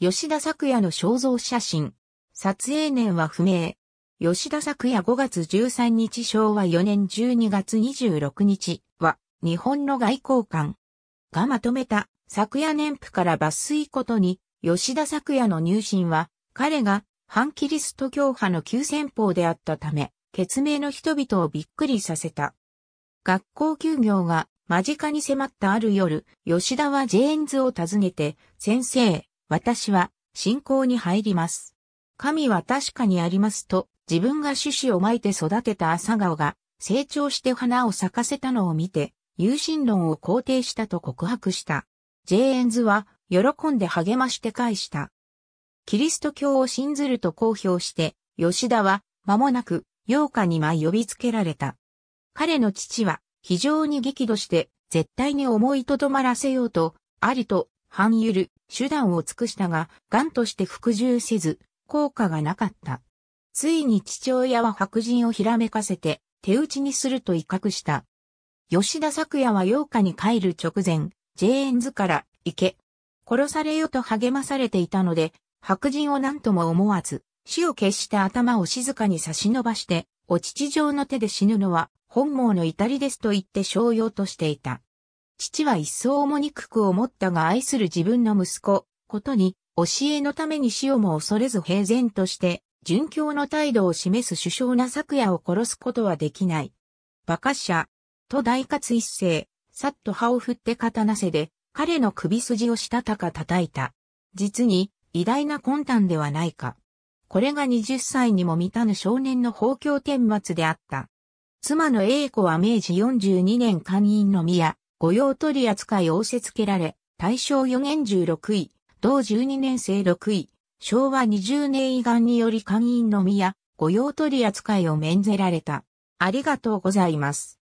吉田作也の肖像写真。撮影年は不明。吉田作也5月13日昭和4年12月26日は日本の外交官がまとめた作夜年譜から抜粋ことに吉田作也の入信は彼が反キリスト教派の急先鋒であったため、決命の人々をびっくりさせた。学校休業が間近に迫ったある夜、吉田はジェーンズを訪ねて、先生、私は信仰に入ります。神は確かにありますと、自分が種子をまいて育てた朝顔が成長して花を咲かせたのを見て、有心論を肯定したと告白した。ジェーンズは喜んで励まして返した。キリスト教を信ずると公表して、吉田は間もなく陽日に舞呼びつけられた。彼の父は非常に激怒して絶対に思いとどまらせようと、ありと、反ゆる、手段を尽くしたが、癌として服従せず、効果がなかった。ついに父親は白人をひらめかせて、手打ちにすると威嚇した。吉田作也は8日に帰る直前、ジェーンズから行け。殺されよと励まされていたので、白人を何とも思わず、死を決した頭を静かに差し伸ばして、お父上の手で死ぬのは本望の至りですと言って商用としていた。父は一層重に苦を持ったが愛する自分の息子、ことに、教えのために死をも恐れず平然として、殉教の態度を示す首相な昨夜を殺すことはできない。馬鹿者、と大活一声、さっと歯を振って刀せで、彼の首筋をしたたか叩いた。実に、偉大な魂胆ではないか。これが20歳にも満たぬ少年の法教天末であった。妻の英子は明治42年官員の宮、御用取扱い仰せつけられ、大正4年16位、同12年生6位、昭和20年以願により官員のみや、御用取扱いを免ぜられた。ありがとうございます。